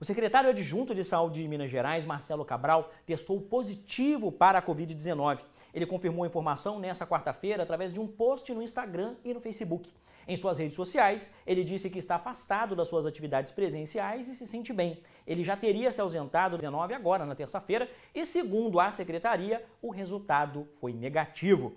O secretário adjunto de Saúde de Minas Gerais, Marcelo Cabral, testou positivo para a Covid-19. Ele confirmou a informação nesta quarta-feira através de um post no Instagram e no Facebook. Em suas redes sociais, ele disse que está afastado das suas atividades presenciais e se sente bem. Ele já teria se ausentado 19 agora, na terça-feira, e segundo a secretaria, o resultado foi negativo.